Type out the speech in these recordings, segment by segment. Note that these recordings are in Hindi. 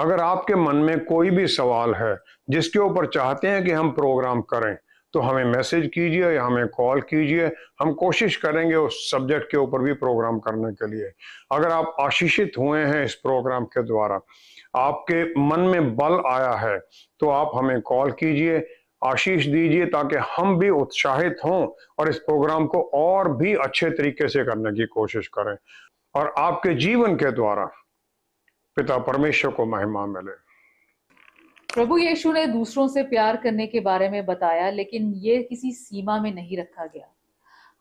अगर आपके मन में कोई भी सवाल है जिसके ऊपर चाहते हैं कि हम प्रोग्राम करें तो हमें मैसेज कीजिए या हमें कॉल कीजिए हम कोशिश करेंगे उस सब्जेक्ट के ऊपर भी प्रोग्राम करने के लिए अगर आप आशीषित हुए हैं इस प्रोग्राम के द्वारा आपके मन में बल आया है तो आप हमें कॉल कीजिए आशीष दीजिए ताकि हम भी उत्साहित हों और इस प्रोग्राम को और भी अच्छे तरीके से करने की कोशिश करें और आपके जीवन के द्वारा पिता परमेश्वर को महिमा मिले प्रभु यीशु ने दूसरों से प्यार करने के बारे में बताया लेकिन ये किसी सीमा में नहीं रखा गया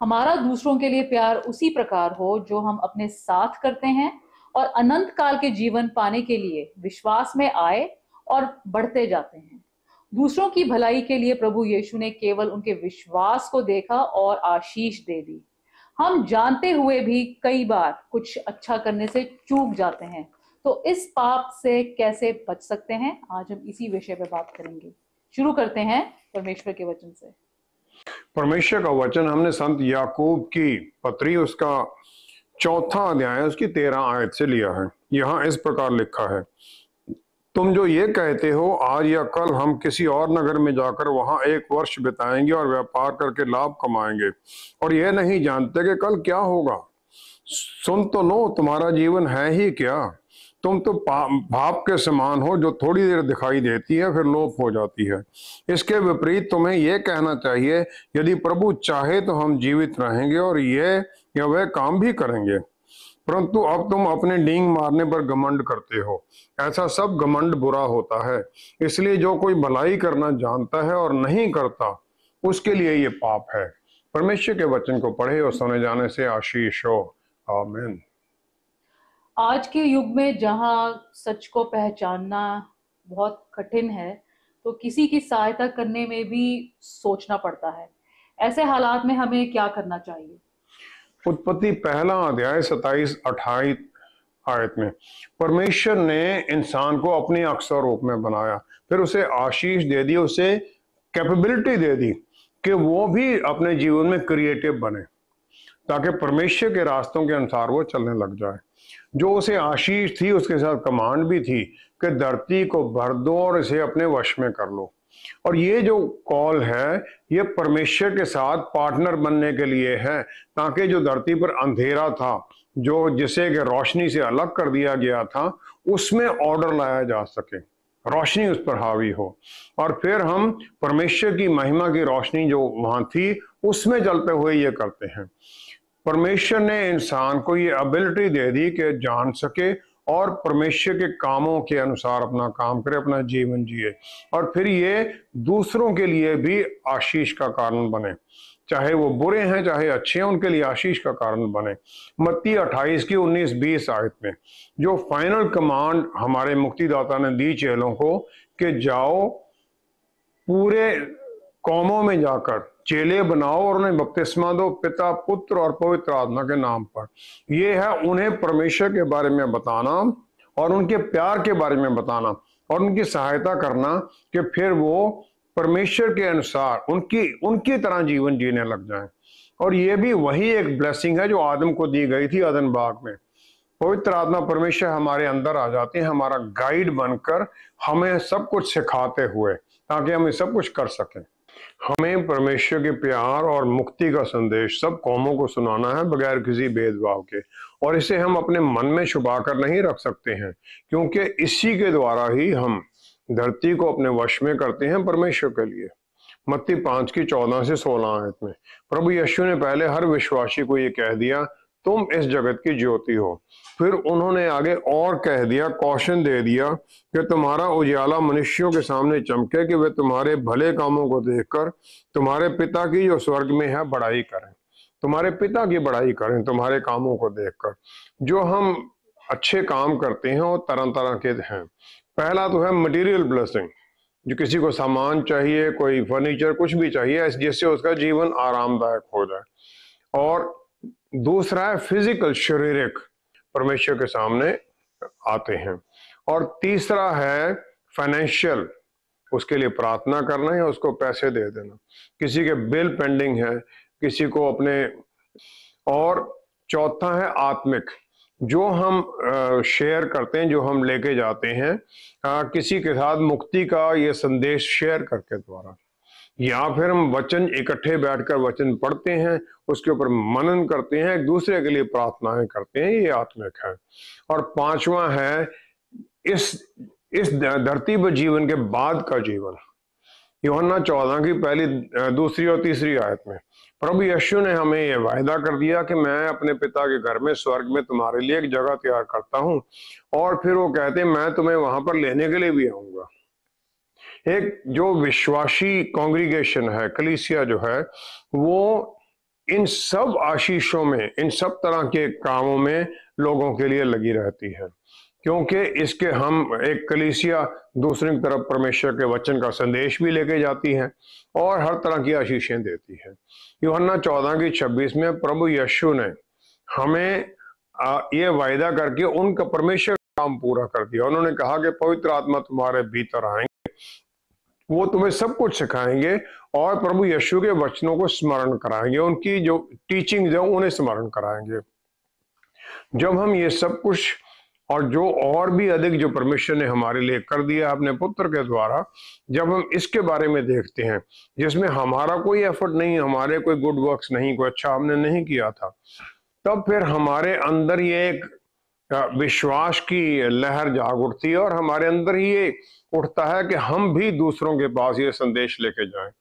हमारा दूसरों के लिए प्यार उसी प्रकार हो जो हम अपने साथ करते हैं और अनंत काल के जीवन पाने के लिए विश्वास में आए और बढ़ते जाते हैं दूसरों की भलाई के लिए प्रभु यीशु ने केवल उनके विश्वास को देखा और आशीष दे दी हम जानते हुए भी कई बार कुछ अच्छा करने से चूक जाते हैं तो इस पाप से कैसे बच सकते हैं आज हम इसी विषय पर बात करेंगे शुरू करते हैं परमेश्वर के वचन से परमेश्वर का वचन हमने संत याकूब की पत्री उसका चौथा अध्याय उसकी तेरह आयत से लिया है यहाँ इस प्रकार लिखा है तुम जो ये कहते हो आज या कल हम किसी और नगर में जाकर वहां एक वर्ष बिताएंगे और व्यापार करके लाभ कमाएंगे और यह नहीं जानते कि कल क्या होगा सुन तो लो तुम्हारा जीवन है ही क्या तुम तो भाप के समान हो जो थोड़ी देर दिखाई देती है फिर लोप हो जाती है इसके विपरीत तुम्हें यह कहना चाहिए यदि प्रभु चाहे तो हम जीवित रहेंगे और यह या वह काम भी करेंगे परंतु अब तुम अपने डींग मारने पर घमंड करते हो ऐसा सब घमंड बुरा होता है इसलिए जो कोई भलाई करना जानता है और नहीं करता उसके लिए ये पाप है परमेश्वर के वचन को पढ़े और सुने जाने से आशीष हो आमेन आज के युग में जहाँ सच को पहचानना बहुत कठिन है तो किसी की सहायता करने में भी सोचना पड़ता है ऐसे हालात में हमें क्या करना चाहिए उत्पत्ति पहला अध्याय सताइस अट्ठाईस आयत में परमेश्वर ने इंसान को अपने अक्सर रूप में बनाया फिर उसे आशीष दे दी उसे कैपेबिलिटी दे दी कि वो भी अपने जीवन में क्रिएटिव बने ताकि परमेश्वर के रास्तों के अनुसार वो चलने लग जाए जो उसे आशीष थी उसके साथ कमांड भी थी कि धरती को भर दो और इसे अपने वश में कर लो और ये जो कॉल है ये परमेश्वर के साथ पार्टनर बनने के लिए है ताकि जो धरती पर अंधेरा था जो जिसे कि रोशनी से अलग कर दिया गया था उसमें ऑर्डर लाया जा सके रोशनी उस पर हावी हो और फिर हम परमेश्वर की महिमा की रोशनी जो वहां थी उसमें चलते हुए ये करते हैं परमेश्वर ने इंसान को ये एबिलिटी दे दी कि जान सके और परमेश्वर के कामों के अनुसार अपना काम करे अपना जीवन जिए और फिर ये दूसरों के लिए भी आशीष का कारण बने चाहे वो बुरे हैं चाहे अच्छे हैं उनके लिए आशीष का कारण बने मत्ती 28 की 19 बीस आयत में जो फाइनल कमांड हमारे मुक्तिदाता ने दी चेलों को कि जाओ पूरे कौमों में जाकर चेले बनाओ और उन्हें बपतिस्मा दो पिता पुत्र और पवित्र आत्मा के नाम पर यह है उन्हें परमेश्वर के बारे में बताना और उनके प्यार के बारे में बताना और उनकी सहायता करना कि फिर वो परमेश्वर के अनुसार उनकी उनकी तरह जीवन जीने लग जाए और ये भी वही एक ब्लेसिंग है जो आदम को दी गई थी आदम बाग में पवित्र आत्मा परमेश्वर हमारे अंदर आ जाते हैं हमारा गाइड बनकर हमें सब कुछ सिखाते हुए ताकि हम ये सब कुछ कर सकें हमें परमेश्वर के प्यार और मुक्ति का संदेश सब कौमों को सुनाना है बगैर किसी भेदभाव के और इसे हम अपने मन में छुपा कर नहीं रख सकते हैं क्योंकि इसी के द्वारा ही हम धरती को अपने वश में करते हैं परमेश्वर के लिए मत्ती पांच की चौदह से सोलह आयत में प्रभु यशु ने पहले हर विश्वासी को ये कह दिया तुम इस जगत की ज्योति हो फिर उन्होंने आगे और कह दिया कौशन दे दिया कि तुम्हारा उजाला मनुष्यों के सामने चमके कि वे तुम्हारे भले कामों को देखकर तुम्हारे पिता की जो स्वर्ग में है बढ़ाई करें तुम्हारे पिता की बड़ाई करें तुम्हारे कामों को देखकर जो हम अच्छे काम करते हैं वो तरह तरह के हैं पहला तो है मटीरियल ब्लसिंग जो किसी को सामान चाहिए कोई फर्नीचर कुछ भी चाहिए जिससे उसका जीवन आरामदायक हो जाए और दूसरा है फिजिकल शारीरिक परमेश्वर के सामने आते हैं और तीसरा है फाइनेंशियल उसके लिए प्रार्थना करना या उसको पैसे दे देना किसी के बिल पेंडिंग है किसी को अपने और चौथा है आत्मिक जो हम शेयर करते हैं जो हम लेके जाते हैं किसी के साथ मुक्ति का ये संदेश शेयर करके द्वारा या फिर हम वचन इकट्ठे बैठकर वचन पढ़ते हैं उसके ऊपर मनन करते हैं एक दूसरे के लिए प्रार्थनाएं करते हैं ये आत्मिक है और पांचवा है इस इस धरती पर जीवन के बाद का जीवन योहन्ना चौदह की पहली दूसरी और तीसरी आयत में प्रभु यशु ने हमें यह वायदा कर दिया कि मैं अपने पिता के घर में स्वर्ग में तुम्हारे लिए एक जगह तैयार करता हूँ और फिर वो कहते मैं तुम्हें वहां पर लेने के लिए भी आऊंगा एक जो विश्वासी कांग्रीगेशन है कलीसिया जो है वो इन सब आशीषों में इन सब तरह के कामों में लोगों के लिए लगी रहती है क्योंकि इसके हम एक कलीसिया दूसरी तरफ परमेश्वर के वचन का संदेश भी लेके जाती है और हर तरह की आशीषें देती है योहन्ना चौदह की छब्बीस में प्रभु यशु ने हमें ये वायदा करके उनका परमेश्वर काम पूरा कर दिया उन्होंने कहा कि पवित्र आत्मा तुम्हारे भीतर आएंगे वो तुम्हें सब कुछ सिखाएंगे और प्रभु यशु के वचनों को स्मरण कराएंगे उनकी जो टीचिंग है उन्हें स्मरण कराएंगे जब हम ये सब कुछ और जो और भी अधिक जो परमेश्वर ने हमारे लिए कर दिया अपने पुत्र के द्वारा जब हम इसके बारे में देखते हैं जिसमें हमारा कोई एफर्ट नहीं हमारे कोई गुड वर्क्स नहीं कोई अच्छा हमने नहीं किया था तब फिर हमारे अंदर ये एक विश्वास की लहर जाग उठती है और हमारे अंदर ही ये उठता है कि हम भी दूसरों के पास ये संदेश लेके जाएं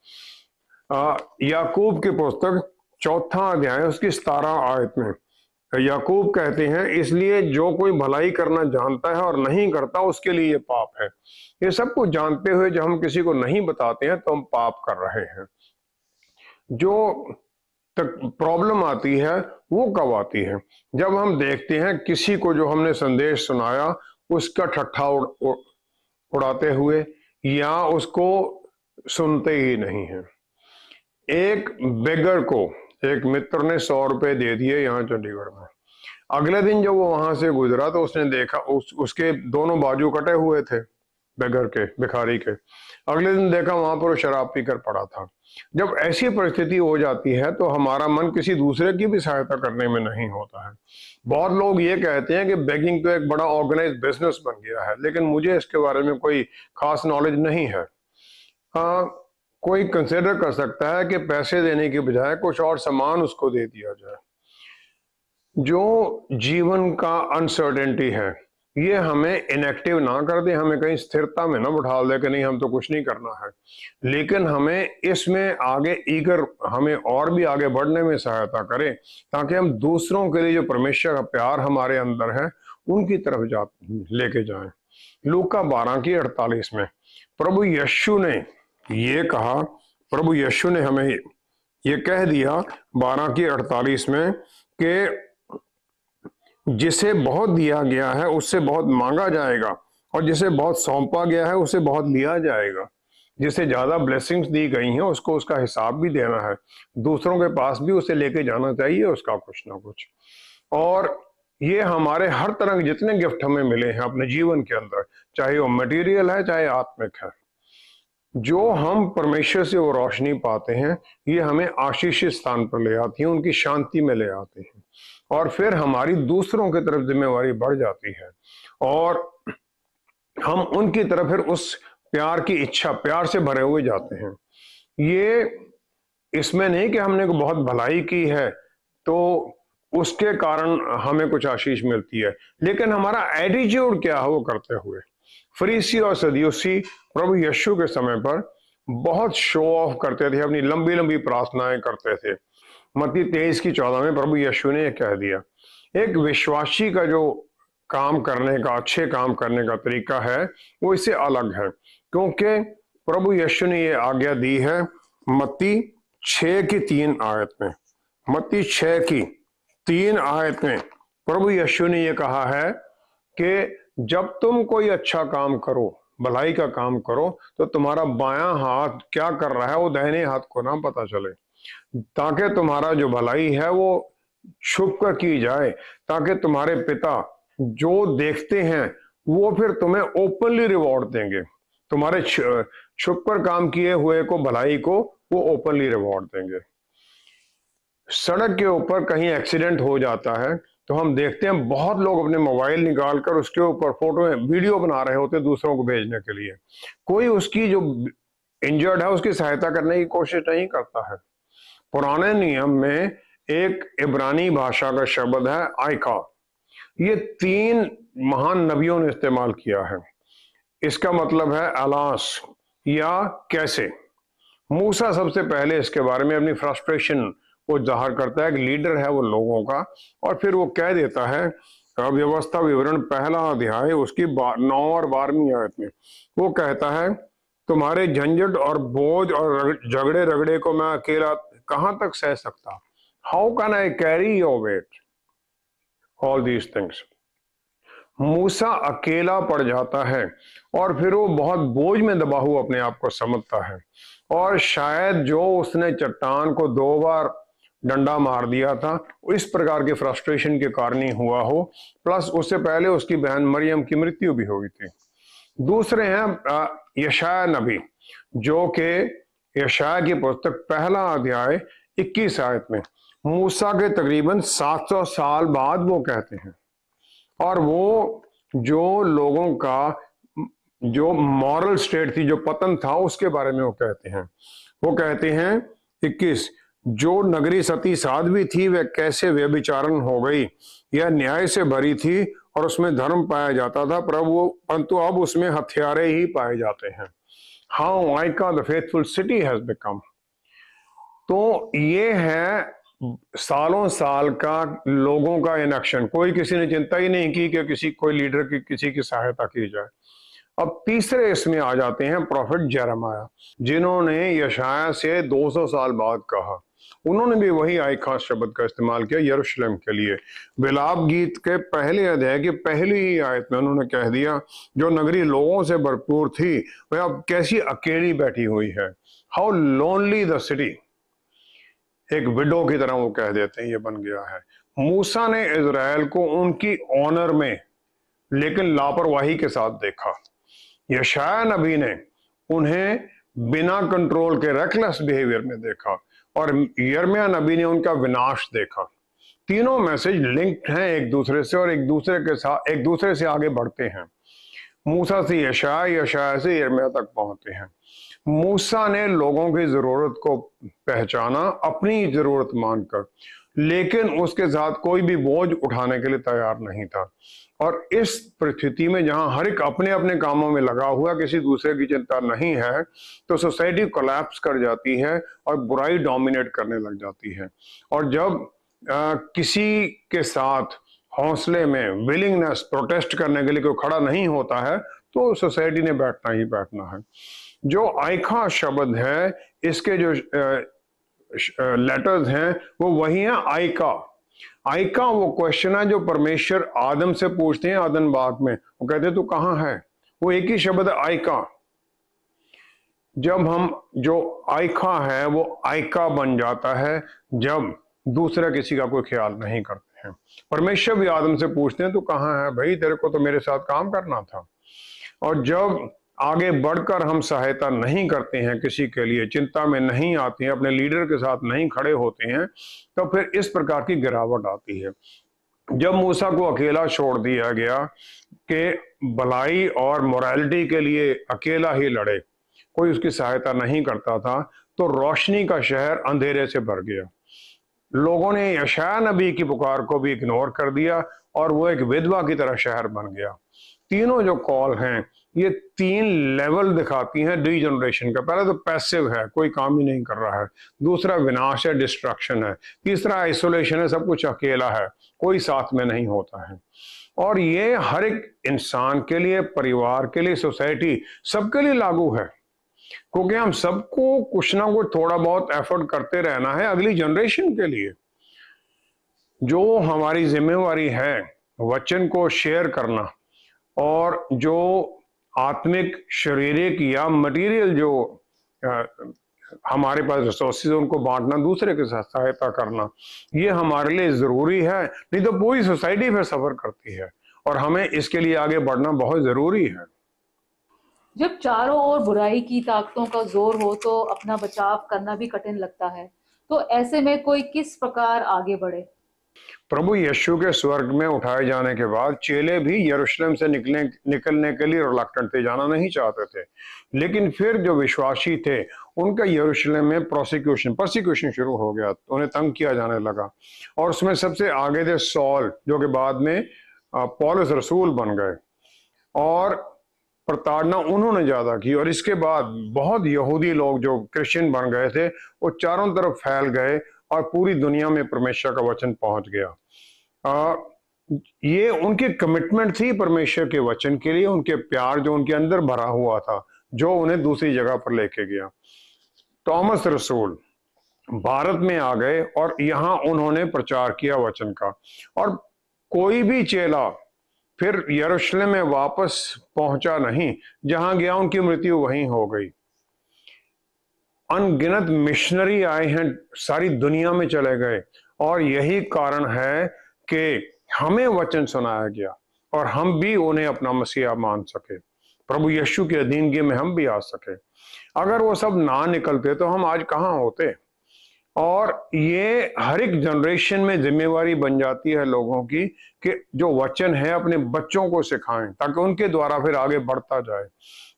याकूब की पुस्तक चौथा अध्याय उसकी सतारा आयत में याकूब कहते हैं इसलिए जो कोई भलाई करना जानता है और नहीं करता उसके लिए ये पाप है ये सब कुछ जानते हुए जब हम किसी को नहीं बताते हैं तो हम पाप कर रहे हैं जो तक प्रॉब्लम आती है वो कब आती है जब हम देखते हैं किसी को जो हमने संदेश सुनाया उसका ठट्ठा उड़ाते हुए या उसको सुनते ही नहीं है एक बेगर को एक मित्र ने सौ रुपए दे दिए यहाँ चंडीगढ़ में अगले दिन जब वो वहां से गुजरा तो उसने देखा उस, उसके दोनों बाजू कटे हुए थे बेगर के भिखारी के अगले दिन देखा वहां पर वो शराब पीकर पड़ा था जब ऐसी परिस्थिति हो जाती है तो हमारा मन किसी दूसरे की भी सहायता करने में नहीं होता है बहुत लोग ये कहते हैं कि बैंकिंग तो एक बड़ा ऑर्गेनाइज बिजनेस बन गया है लेकिन मुझे इसके बारे में कोई खास नॉलेज नहीं है आ, हाँ, कोई कंसिडर कर सकता है कि पैसे देने के बजाय कुछ और सामान उसको दे दिया जाए जो जीवन का अनसर्टेनिटी है ये हमें इनएक्टिव ना कर दे हमें कहीं स्थिरता में ना बैठा दे कि नहीं हम तो कुछ नहीं करना है लेकिन हमें इसमें आगे ईगर हमें और भी आगे बढ़ने में सहायता करें ताकि हम दूसरों के लिए जो परमेश्वर का प्यार हमारे अंदर है उनकी तरफ जा लेके जाए लूका बारह की अड़तालीस में प्रभु यशु ने ये कहा प्रभु यशु ने हमें ये कह दिया बारह की अड़तालीस में कि जिसे बहुत दिया गया है उससे बहुत मांगा जाएगा और जिसे बहुत सौंपा गया है उसे बहुत लिया जाएगा जिसे ज्यादा ब्लेसिंग्स दी गई हैं उसको उसका हिसाब भी देना है दूसरों के पास भी उसे लेके जाना चाहिए उसका कुछ ना कुछ और ये हमारे हर तरह के जितने गिफ्ट हमें मिले हैं अपने जीवन के अंदर चाहे वो मटेरियल है चाहे आत्मिक है जो हम परमेश्वर से वो रोशनी पाते हैं ये हमें आशीष स्थान पर ले आती है उनकी शांति में ले आते हैं और फिर हमारी दूसरों की तरफ जिम्मेवारी बढ़ जाती है और हम उनकी तरफ फिर उस प्यार की इच्छा प्यार से भरे हुए जाते हैं ये इसमें नहीं कि हमने को बहुत भलाई की है तो उसके कारण हमें कुछ आशीष मिलती है लेकिन हमारा एटीट्यूड क्या है वो करते हुए फ्रीसी और सदियोसी प्रभु यशु के समय पर बहुत शो ऑफ करते थे अपनी लंबी लंबी प्रार्थनाएं करते थे मती तेईस की चौदह में प्रभु यशु ने कह दिया एक विश्वासी का जो काम करने का अच्छे काम करने का तरीका है वो इससे अलग है क्योंकि प्रभु यशु ने ये आज्ञा दी है मत्ती छ की तीन आयत में मत्ती छ की तीन आयत में प्रभु यशु ने यह कहा है कि जब तुम कोई अच्छा काम करो भलाई का काम करो तो तुम्हारा बायां हाथ क्या कर रहा है वो दहने हाथ को ना पता चले ताकि तुम्हारा जो भलाई है वो छुप कर की जाए ताकि तुम्हारे पिता जो देखते हैं वो फिर तुम्हें ओपनली रिवॉर्ड देंगे तुम्हारे छुप कर काम किए हुए को भलाई को वो ओपनली रिवॉर्ड देंगे सड़क के ऊपर कहीं एक्सीडेंट हो जाता है तो हम देखते हैं बहुत लोग अपने मोबाइल निकाल कर उसके ऊपर फोटो वीडियो बना रहे होते हैं दूसरों को भेजने के लिए कोई उसकी जो इंजर्ड है उसकी सहायता करने की कोशिश नहीं करता है पुराने नियम में एक इब्रानी भाषा का शब्द है आयका ये तीन महान नबियों ने इस्तेमाल किया है इसका मतलब है अलास या कैसे मूसा सबसे पहले इसके बारे में अपनी फ्रस्ट्रेशन को जाहिर करता है कि लीडर है वो लोगों का और फिर वो कह देता है व्यवस्था विवरण पहला अध्याय उसकी नौ और बारहवीं आयत में वो कहता है तुम्हारे झंझट और बोझ और झगड़े रगड़े को मैं अकेला कहां तक सह सकता how can I carry your weight all these things Musa अकेला पड़ जाता है और फिर वो बहुत बोझ में दबा हुआ अपने आप को समझता है और शायद जो उसने चट्टान को दो बार डंडा मार दिया था इस प्रकार के फ्रस्ट्रेशन के कारण ही हुआ हो प्लस उससे पहले उसकी बहन मरियम की मृत्यु भी हुई थी दूसरे हैं यशाया नबी जो के यशाय की पुस्तक पहला अध्याय 21 आयत में मूसा के तकरीबन 700 साल बाद वो कहते हैं और वो जो लोगों का जो मॉरल स्टेट थी जो पतन था उसके बारे में वो कहते हैं वो कहते हैं 21 जो नगरी सती साध्वी थी वह कैसे व्यभिचारण हो गई यह न्याय से भरी थी और उसमें धर्म पाया जाता था प्रभु परंतु अब उसमें हथियारे ही पाए जाते हैं हाउ माइका the faithful city has become तो ये है सालों साल का लोगों का इनएक्शन कोई किसी ने चिंता ही नहीं की कि किसी कोई लीडर की किसी की सहायता की जाए अब तीसरे इसमें आ जाते हैं प्रॉफिट जरमाया जिन्होंने यशाया से 200 साल बाद कहा उन्होंने भी वही आय खास शब्द का इस्तेमाल किया यरूशलेम के लिए बिलाब गीत के पहले अध्याय की पहली ही आयत में उन्होंने कह दिया जो नगरी लोगों से भरपूर थी वह अब कैसी अकेली बैठी हुई है हाउ लोनली द सिटी एक विडो की तरह वो कह देते हैं ये बन गया है मूसा ने इसराइल को उनकी ऑनर में लेकिन लापरवाही के साथ देखा यशाया नबी ने उन्हें बिना कंट्रोल के रेकलेस बिहेवियर में देखा और यरमिया नबी ने उनका विनाश देखा तीनों मैसेज लिंक्ड हैं एक दूसरे से और एक दूसरे के साथ एक दूसरे से आगे बढ़ते हैं मूसा से यशाया यशाया से यरमिया तक पहुंचते हैं मूसा ने लोगों की जरूरत को पहचाना अपनी जरूरत मानकर लेकिन उसके साथ कोई भी बोझ उठाने के लिए तैयार नहीं था और इस परिस्थिति में जहां हर एक अपने अपने कामों में लगा हुआ किसी दूसरे की चिंता नहीं है तो सोसाइटी कोलैप्स कर जाती है और बुराई डोमिनेट करने लग जाती है और जब आ, किसी के साथ हौसले में विलिंगनेस प्रोटेस्ट करने के लिए कोई खड़ा नहीं होता है तो सोसाइटी ने बैठना ही बैठना है जो आयखा शब्द है इसके जो लेटर्स हैं वो वही हैं आई का आई का वो क्वेश्चन है जो परमेश्वर आदम से पूछते हैं आदम बाग में वो कहते हैं तू कहाँ है वो एक ही शब्द है आई का जब हम जो आयखा है वो आयका बन जाता है जब दूसरा किसी का कोई ख्याल नहीं करते हैं परमेश्वर भी आदम से पूछते हैं तो कहाँ है भाई तेरे को तो मेरे साथ काम करना था और जब आगे बढ़कर हम सहायता नहीं करते हैं किसी के लिए चिंता में नहीं आते हैं अपने लीडर के साथ नहीं खड़े होते हैं तो फिर इस प्रकार की गिरावट आती है जब मूसा को अकेला छोड़ दिया गया कि भलाई और मोरालिटी के लिए अकेला ही लड़े कोई उसकी सहायता नहीं करता था तो रोशनी का शहर अंधेरे से भर गया लोगों ने यशा नबी की पुकार को भी इग्नोर कर दिया और वो एक विधवा की तरह शहर बन गया तीनों जो कॉल हैं ये तीन लेवल दिखाती हैं जनरेशन का पहला तो पैसिव है कोई काम ही नहीं कर रहा है दूसरा विनाश है डिस्ट्रक्शन है तीसरा आइसोलेशन है सब कुछ अकेला है कोई साथ में नहीं होता है और ये हर एक इंसान के लिए परिवार के लिए सोसाइटी सबके लिए लागू है क्योंकि हम सबको कुछ ना कुछ थोड़ा बहुत एफर्ट करते रहना है अगली जनरेशन के लिए जो हमारी जिम्मेवारी है वचन को शेयर करना और जो आत्मिक शारीरिक या मटेरियल जो आ, हमारे पास रिसोर्सेज उनको बांटना दूसरे के साथ सहायता करना ये हमारे लिए ज़रूरी है नहीं तो पूरी सोसाइटी फिर सफ़र करती है और हमें इसके लिए आगे बढ़ना बहुत ज़रूरी है जब चारों ओर बुराई की ताकतों का जोर हो तो अपना बचाव करना भी कठिन लगता है तो ऐसे में कोई किस प्रकार आगे बढ़े प्रभु यशु के स्वर्ग में उठाए जाने के बाद चेले भी यरूशलेम से निकले निकलने के लिए रिलक्टेंट थे जाना नहीं चाहते थे लेकिन फिर जो विश्वासी थे उनका यरूशलेम में प्रोसिक्यूशन प्रोसिक्यूशन शुरू हो गया उन्हें तंग किया जाने लगा और उसमें सबसे आगे थे सॉल जो कि बाद में पॉलिस रसूल बन गए और प्रताड़ना उन्होंने ज़्यादा की और इसके बाद बहुत यहूदी लोग जो क्रिश्चियन बन गए थे वो चारों तरफ फैल गए और पूरी दुनिया में परमेश्वर का वचन पहुंच गया आ, ये उनकी कमिटमेंट थी परमेश्वर के वचन के लिए उनके प्यार जो उनके अंदर भरा हुआ था जो उन्हें दूसरी जगह पर लेके गया थॉमस रसूल भारत में आ गए और यहां उन्होंने प्रचार किया वचन का और कोई भी चेला फिर यरूशलेम में वापस पहुंचा नहीं जहां गया उनकी मृत्यु वहीं हो गई अनगिनत मिशनरी आए हैं सारी दुनिया में चले गए और यही कारण है कि हमें वचन सुनाया गया और हम भी उन्हें अपना मसीहा मान सके प्रभु यीशु की अधीनगी में हम भी आ सके अगर वो सब ना निकलते तो हम आज कहाँ होते और ये हर एक जनरेशन में जिम्मेवारी बन जाती है लोगों की कि जो वचन है अपने बच्चों को सिखाएं ताकि उनके द्वारा फिर आगे बढ़ता जाए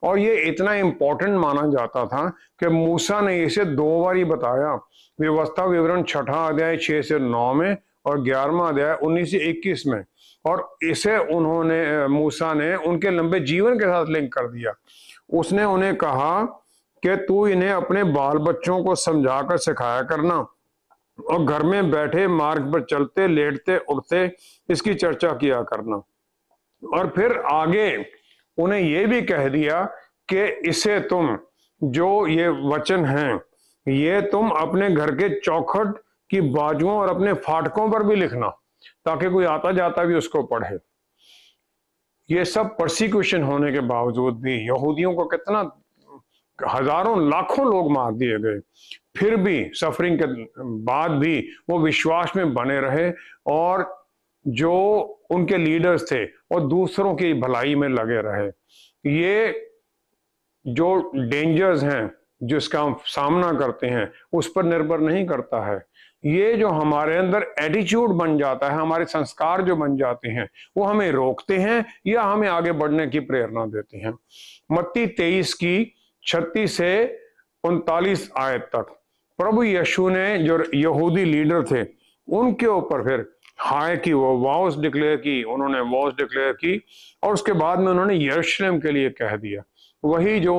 और ये इतना इम्पोर्टेंट माना जाता था कि मूसा ने इसे दो बार ही बताया व्यवस्था विवरण छठा अध्याय छह से नौ में और ग्यारहवा अध्याय उन्नीस से इक्कीस में और इसे उन्होंने मूसा ने उनके लंबे जीवन के साथ लिंक कर दिया उसने उन्हें कहा कि तू इन्हें अपने बाल बच्चों को समझा कर सिखाया करना और घर में बैठे मार्ग पर चलते लेटते उठते इसकी चर्चा किया करना और फिर आगे उन्हें ये भी कह दिया कि इसे तुम जो ये वचन है ये तुम अपने घर के चौखट की बाजुओं और अपने फाटकों पर भी लिखना ताकि कोई आता जाता भी उसको पढ़े ये सब प्रोसिक्यूशन होने के बावजूद भी यहूदियों को कितना हजारों लाखों लोग मार दिए गए फिर भी सफरिंग के बाद भी वो विश्वास में बने रहे और जो उनके लीडर्स थे और दूसरों की भलाई में लगे रहे ये जो डेंजर्स हैं जिसका हम सामना करते हैं उस पर निर्भर नहीं करता है ये जो हमारे अंदर एटीट्यूड बन जाता है हमारे संस्कार जो बन जाते हैं वो हमें रोकते हैं या हमें आगे बढ़ने की प्रेरणा देते हैं मत्ती तेईस की छत्तीस से उनतालीस आयत तक प्रभु यशु ने जो यहूदी लीडर थे उनके ऊपर फिर हाय की वो वॉस डिक्लेयर की उन्होंने वॉस डिक्लेयर की और उसके बाद में उन्होंने यरूशलेम के लिए कह दिया वही जो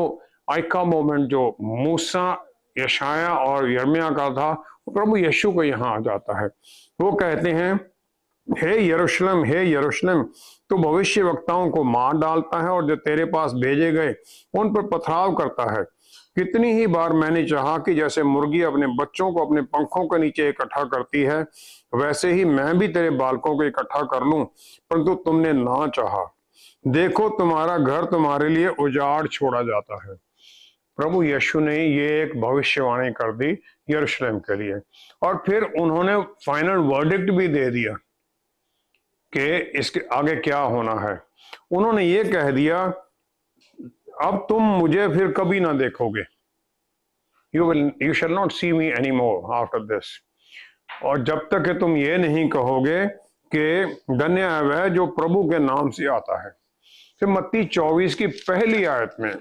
आइका मोमेंट जो मूसा यशाया और यर्मिया का था प्रभु यशु को यहाँ आ जाता है वो कहते हैं हे यरूशलेम हे यरूशलेम तो भविष्य वक्ताओं को मार डालता है और जो तेरे पास भेजे गए उन पर पथराव करता है कितनी ही बार मैंने चाहा कि जैसे मुर्गी अपने बच्चों को अपने पंखों के नीचे इकट्ठा करती है वैसे ही मैं भी तेरे बालकों को इकट्ठा कर लूं परंतु तुमने ना चाहा देखो तुम्हारा घर तुम्हारे लिए उजाड़ छोड़ा जाता है प्रभु यशु ने ये एक भविष्यवाणी कर दी यरूशलेम के लिए और फिर उन्होंने फाइनल वर्डिक्ट भी दे दिया कि इसके आगे क्या होना है उन्होंने ये कह दिया अब तुम मुझे फिर कभी ना देखोगे you will you shall not see me any more after this और जब तक कि तुम ये नहीं कहोगे कि धन्य है वह जो प्रभु के नाम से आता है फिर मत्ती चौबीस की पहली आयत में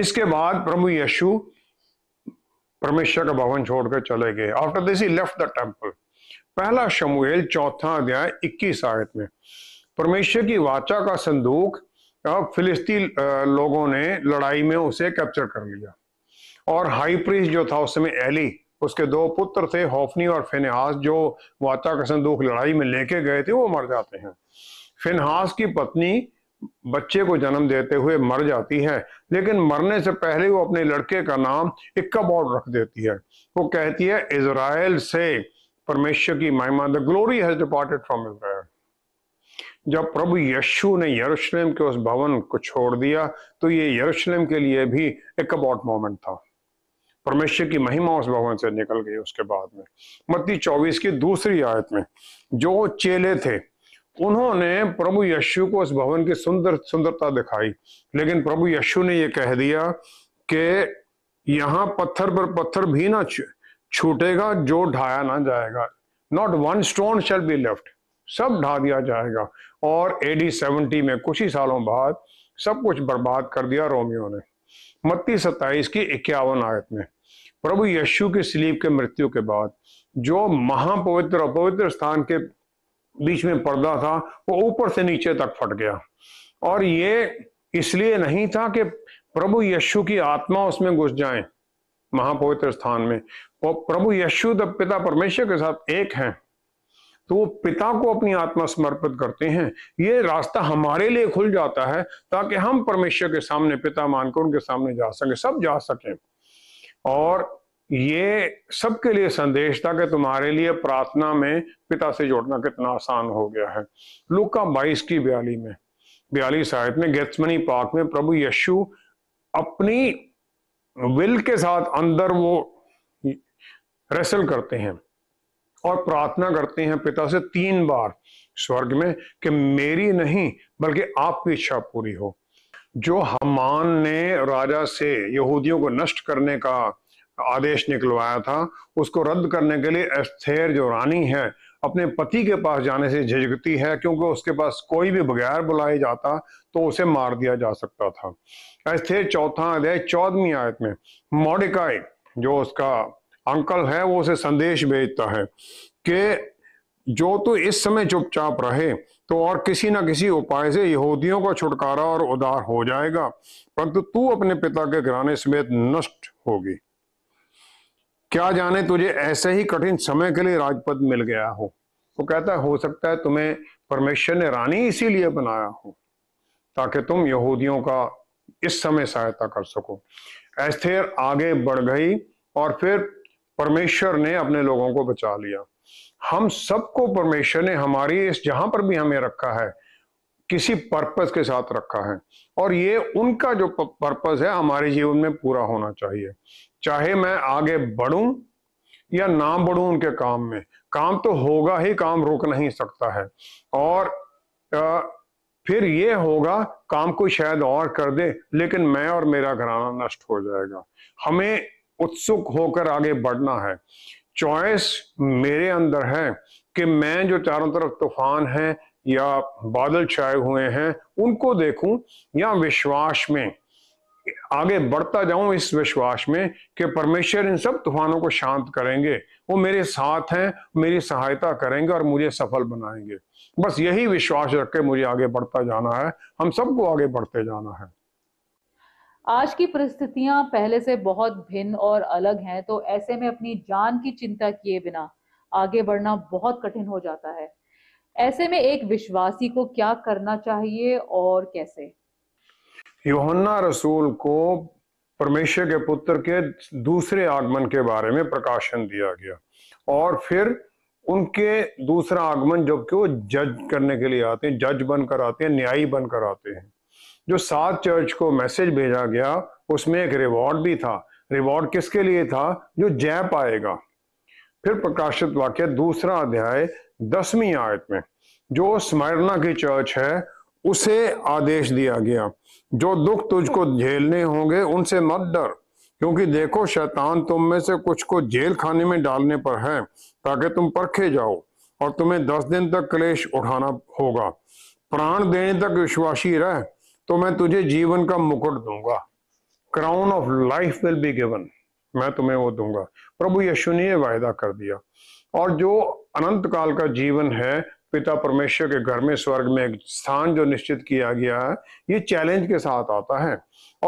इसके बाद प्रभु यशु परमेश्वर का भवन छोड़कर चले गए after this he left the temple पहला शमुएल चौथा अध्याय इक्कीस आयत में परमेश्वर की वाचा का संदूक फिलिस्ती लोगों ने लड़ाई में उसे कैप्चर कर लिया और हाई प्रीस जो था उस समय एली उसके दो पुत्र थे होफनी और फिनहास जो वाचा का संदूक लड़ाई में लेके गए थे वो मर जाते हैं फिनहास की पत्नी बच्चे को जन्म देते हुए मर जाती है लेकिन मरने से पहले वो अपने लड़के का नाम इक्काबॉड रख देती है वो कहती है इसराइल से परमेश्वर की महिमा the glory has departed from Israel जब प्रभु यशु ने यरूशलेम के उस भवन को छोड़ दिया तो ये यरूशलेम के लिए भी एक अबाउट मोमेंट था परमेश्वर की महिमा उस भवन से निकल गई उसके बाद में मत्ती चौबीस की दूसरी आयत में जो चेले थे उन्होंने प्रभु यशु को उस भवन की सुंदर सुंदरता दिखाई लेकिन प्रभु यशु ने यह कह दिया कि यहाँ पत्थर पर पत्थर भी ना छूटेगा जो ढाया ना जाएगा not one stone shall be left सब ढा दिया जाएगा और एडी सेवेंटी में कुछ ही सालों बाद सब कुछ बर्बाद कर दिया रोमियो ने मत्ती सत्ताईस की इक्यावन आयत में प्रभु यशु की स्लीप के मृत्यु के बाद जो महापवित्र और पवित्र स्थान के बीच में पर्दा था वो ऊपर से नीचे तक फट गया और ये इसलिए नहीं था कि प्रभु यशु की आत्मा उसमें घुस जाए महापवित्र स्थान में और प्रभु यशु तब पिता परमेश्वर के साथ एक है तो वो पिता को अपनी आत्मा समर्पित करते हैं ये रास्ता हमारे लिए खुल जाता है ताकि हम परमेश्वर के सामने पिता मानकर उनके सामने जा सके सब जा सके और ये सबके लिए संदेश था कि तुम्हारे लिए प्रार्थना में पिता से जोड़ना कितना आसान हो गया है लुका बाईस की बयाली में बयालीस आयत में गेट्समनी पाक में प्रभु यशु अपनी विल के साथ अंदर वो रेसल करते हैं और प्रार्थना करते हैं पिता से तीन बार स्वर्ग में कि मेरी नहीं बल्कि आपकी इच्छा पूरी हो जो हमान ने राजा से यहूदियों को नष्ट करने का आदेश निकलवाया था उसको रद्द करने के लिए एस्थेर जो रानी है अपने पति के पास जाने से झिझकती है क्योंकि उसके पास कोई भी बगैर बुलाया जाता तो उसे मार दिया जा सकता था ऐसे चौथा अध्याय चौदहवीं आयत में मोडिकाई जो उसका अंकल है वो उसे संदेश भेजता है कि जो तो इस समय चुपचाप रहे तो और किसी ना किसी उपाय से यहूदियों का छुटकारा और उदार हो जाएगा परंतु तू अपने पिता के घराने समेत नष्ट होगी क्या जाने तुझे ऐसे ही कठिन समय के लिए राजपद मिल गया हो वो तो कहता है हो सकता है तुम्हें परमेश्वर ने रानी इसीलिए बनाया हो ताकि तुम यहूदियों का इस समय सहायता कर सको एस्थेर आगे बढ़ गई और फिर परमेश्वर ने अपने लोगों को बचा लिया हम सबको परमेश्वर ने हमारी इस जहां पर भी हमें रखा है किसी पर्पस के साथ रखा है और ये उनका जो पर्पस है हमारे जीवन में पूरा होना चाहिए चाहे मैं आगे बढ़ूं या ना बढ़ूं उनके काम में काम तो होगा ही काम रुक नहीं सकता है और आ, फिर ये होगा काम को शायद और कर दे लेकिन मैं और मेरा घराना नष्ट हो जाएगा हमें उत्सुक होकर आगे बढ़ना है चॉइस मेरे अंदर है कि मैं जो चारों तरफ तूफान है या बादल छाए हुए हैं उनको देखूं या विश्वास में आगे बढ़ता जाऊं इस विश्वास में कि परमेश्वर इन सब तूफानों को शांत करेंगे वो मेरे साथ हैं मेरी सहायता करेंगे और मुझे सफल बनाएंगे बस यही विश्वास रख के मुझे आगे बढ़ता जाना है हम सबको आगे बढ़ते जाना है आज की परिस्थितियां पहले से बहुत भिन्न और अलग हैं तो ऐसे में अपनी जान की चिंता किए बिना आगे बढ़ना बहुत कठिन हो जाता है ऐसे में एक विश्वासी को क्या करना चाहिए और कैसे योहन्ना रसूल को परमेश्वर के पुत्र के दूसरे आगमन के बारे में प्रकाशन दिया गया और फिर उनके दूसरा आगमन जो कि वो जज करने के लिए आते हैं जज बनकर आते हैं न्यायी बनकर आते हैं जो सात चर्च को मैसेज भेजा गया उसमें एक रिवॉर्ड भी था रिवॉर्ड किसके लिए था जो जय पाएगा फिर प्रकाशित वाक्य दूसरा अध्याय दसवीं आयत में जो स्मरणा की चर्च है उसे आदेश दिया गया जो दुख तुझको झेलने होंगे उनसे मत डर क्योंकि देखो शैतान तुम में से कुछ को जेल खाने में डालने पर है ताकि तुम परखे जाओ और तुम्हें दस दिन तक क्लेश उठाना होगा प्राण देने तक विश्वासी रह तो मैं तुझे जीवन का मुकुट दूंगा crown of life will be given मैं तुम्हें वो दूंगा प्रभु यशु ने वायदा कर दिया और जो अनंत काल का जीवन है पिता परमेश्वर के घर में स्वर्ग में एक स्थान जो निश्चित किया गया है ये चैलेंज के साथ आता है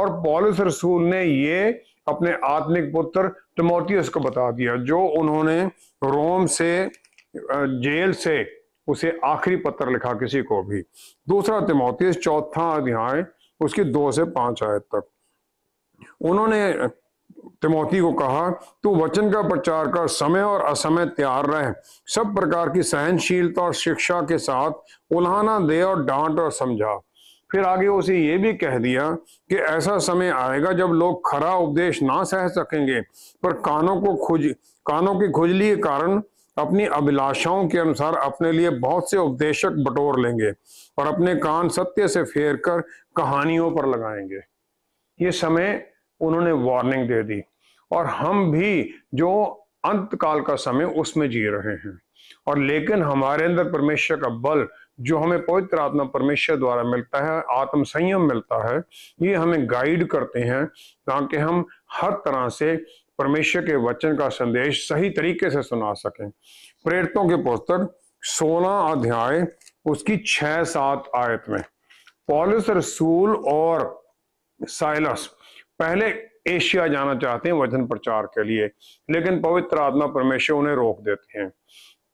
और पॉलिस रसूल ने ये अपने आत्मिक पुत्र तिमोथियस को बता दिया जो उन्होंने रोम से जेल से उसे आखिरी पत्र लिखा किसी को भी दूसरा तिमोतीस चौथा अध्याय उसकी दो से पांच आयत तक उन्होंने तिमोती को कहा तू वचन का प्रचार कर समय और असमय तैयार रहे सब प्रकार की सहनशीलता और शिक्षा के साथ उल्हाना दे और डांट और समझा फिर आगे उसे ये भी कह दिया कि ऐसा समय आएगा जब लोग खरा उपदेश ना सह सकेंगे पर कानों को खुज कानों की खुजली के कारण अपनी अभिलाषाओं के अनुसार अपने लिए बहुत से उपदेशक बटोर लेंगे और अपने कान सत्य से फेर कर कहानियों पर लगाएंगे ये समय उन्होंने वार्निंग दे दी और हम भी जो अंत काल का समय उसमें जी रहे हैं और लेकिन हमारे अंदर परमेश्वर का बल जो हमें पवित्र आत्मा परमेश्वर द्वारा मिलता है आत्म संयम मिलता है ये हमें गाइड करते हैं ताकि हम हर तरह से परमेश्वर के वचन का संदेश सही तरीके से सुना सकें प्रेरितों के पुस्तक सोलह अध्याय उसकी छह सात आयत में पॉलिस रसूल और साइलस पहले एशिया जाना चाहते हैं वचन प्रचार के लिए लेकिन पवित्र आत्मा परमेश्वर उन्हें रोक देते हैं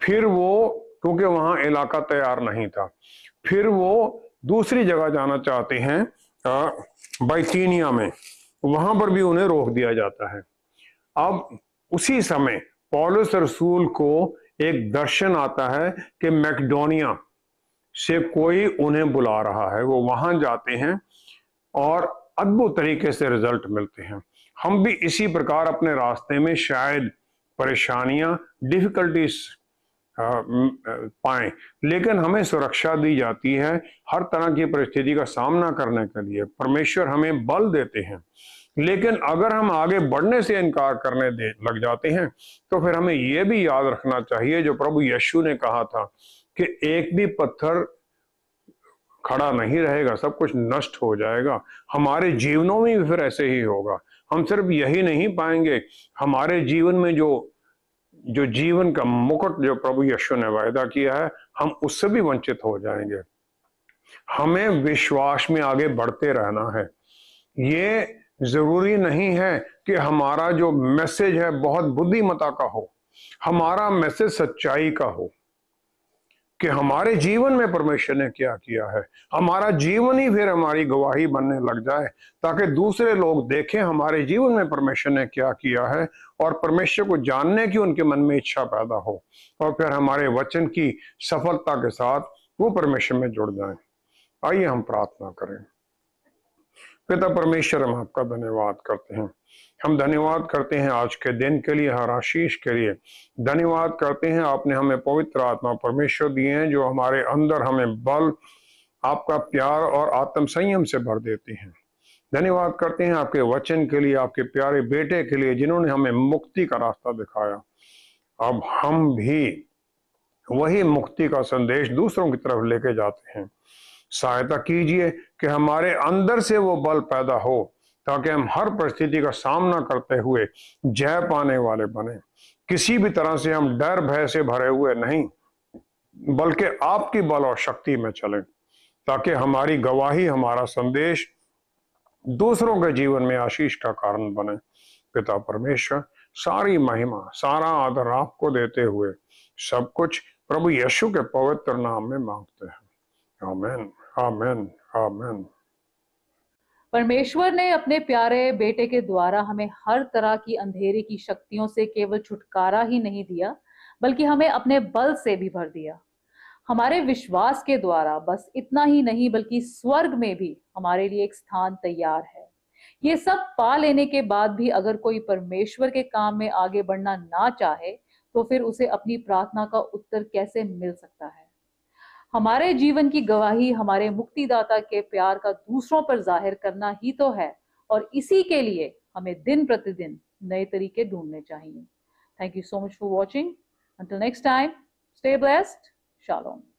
फिर वो क्योंकि वहां इलाका तैयार नहीं था फिर वो दूसरी जगह जाना चाहते हैं बैतीनिया में वहां पर भी उन्हें रोक दिया जाता है अब उसी समय पॉलिस रसूल को एक दर्शन आता है कि मैकडोनिया से कोई उन्हें बुला रहा है वो वहां जाते हैं और अद्भुत तरीके से रिजल्ट मिलते हैं हम भी इसी प्रकार अपने रास्ते में शायद परेशानियां डिफिकल्टीज पाए लेकिन हमें सुरक्षा दी जाती है हर तरह की परिस्थिति का सामना करने के लिए परमेश्वर हमें बल देते हैं लेकिन अगर हम आगे बढ़ने से इनकार करने दे लग जाते हैं तो फिर हमें यह भी याद रखना चाहिए जो प्रभु यशु ने कहा था कि एक भी पत्थर खड़ा नहीं रहेगा सब कुछ नष्ट हो जाएगा हमारे जीवनों में भी फिर ऐसे ही होगा हम सिर्फ यही नहीं पाएंगे हमारे जीवन में जो जो जीवन का मुकुट जो प्रभु यशु ने वायदा किया है हम उससे भी वंचित हो जाएंगे हमें विश्वास में आगे बढ़ते रहना है ये जरूरी नहीं है कि हमारा जो मैसेज है बहुत बुद्धिमता का हो हमारा मैसेज सच्चाई का हो कि हमारे जीवन में परमेश्वर ने क्या किया है हमारा जीवन ही फिर हमारी गवाही बनने लग जाए ताकि दूसरे लोग देखें हमारे जीवन में परमेश्वर ने क्या किया है और परमेश्वर को जानने की उनके मन में इच्छा पैदा हो और फिर हमारे वचन की सफलता के साथ वो परमेश्वर में जुड़ जाए आइए हम प्रार्थना करें पिता परमेश्वर हम आपका धन्यवाद करते हैं हम धन्यवाद करते हैं आज के दिन के लिए हर आशीष के लिए धन्यवाद करते हैं आपने हमें पवित्र आत्मा परमेश्वर दिए हैं जो हमारे अंदर हमें बल आपका प्यार और आत्म संयम से भर देते हैं धन्यवाद करते हैं आपके वचन के लिए आपके प्यारे बेटे के लिए जिन्होंने हमें मुक्ति का रास्ता दिखाया अब हम भी वही मुक्ति का संदेश दूसरों की तरफ लेके जाते हैं सहायता कीजिए कि हमारे अंदर से वो बल पैदा हो ताकि हम हर परिस्थिति का सामना करते हुए जय पाने वाले बने किसी भी तरह से हम डर भय से भरे हुए नहीं बल्कि आपकी बल और शक्ति में चलें ताकि हमारी गवाही हमारा संदेश दूसरों के जीवन में आशीष का कारण बने पिता परमेश्वर सारी महिमा सारा आदर आपको देते हुए सब कुछ प्रभु यशु के पवित्र नाम में मांगते हैं आमेन आमेन आमेन परमेश्वर ने अपने प्यारे बेटे के द्वारा हमें हर तरह की अंधेरे की शक्तियों से केवल छुटकारा ही नहीं दिया बल्कि हमें अपने बल से भी भर दिया हमारे विश्वास के द्वारा बस इतना ही नहीं बल्कि स्वर्ग में भी हमारे लिए एक स्थान तैयार है ये सब पा लेने के बाद भी अगर कोई परमेश्वर के काम में आगे बढ़ना ना चाहे तो फिर उसे अपनी प्रार्थना का उत्तर कैसे मिल सकता है हमारे जीवन की गवाही हमारे मुक्तिदाता के प्यार का दूसरों पर जाहिर करना ही तो है और इसी के लिए हमें दिन प्रतिदिन नए तरीके ढूंढने चाहिए thank you so much for watching until next time stay blessed shalom